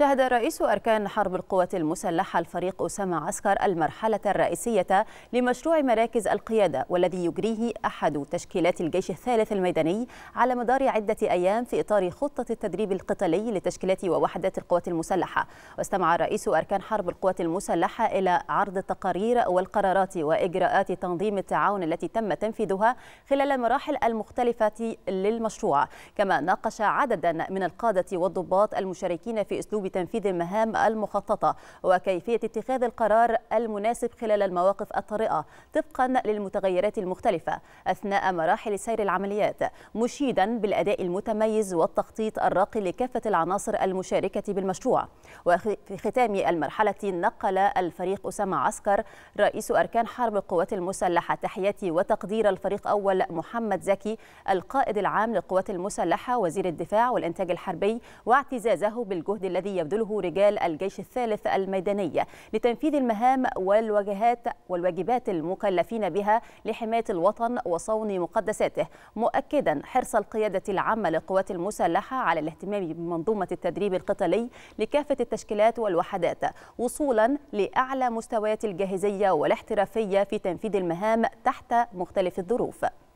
شهد رئيس أركان حرب القوات المسلحة الفريق أسامة عسكر المرحلة الرئيسية لمشروع مراكز القيادة والذي يجريه أحد تشكيلات الجيش الثالث الميداني على مدار عدة أيام في إطار خطة التدريب القتالي لتشكيلات ووحدات القوات المسلحة واستمع رئيس أركان حرب القوات المسلحة إلى عرض التقارير والقرارات وإجراءات تنظيم التعاون التي تم تنفيذها خلال المراحل المختلفة للمشروع كما ناقش عددا من القادة والضباط المشاركين في أسلوب بتنفيذ المهام المخططة وكيفية اتخاذ القرار المناسب خلال المواقف الطارئة طبقا للمتغيرات المختلفة أثناء مراحل سير العمليات مشيدا بالأداء المتميز والتخطيط الراقي لكافة العناصر المشاركة بالمشروع وفي ختام المرحلة نقل الفريق أسامة عسكر رئيس أركان حرب القوات المسلحة تحياتي وتقدير الفريق أول محمد زكي القائد العام للقوات المسلحة وزير الدفاع والإنتاج الحربي واعتزازه بالجهد الذي الذي يبذله رجال الجيش الثالث الميداني لتنفيذ المهام والواجهات والواجبات المكلفين بها لحماية الوطن وصون مقدساته مؤكدا حرص القيادة العامة للقوات المسلحة على الاهتمام بمنظومة التدريب القتالي لكافة التشكيلات والوحدات وصولا لأعلى مستويات الجاهزية والاحترافية في تنفيذ المهام تحت مختلف الظروف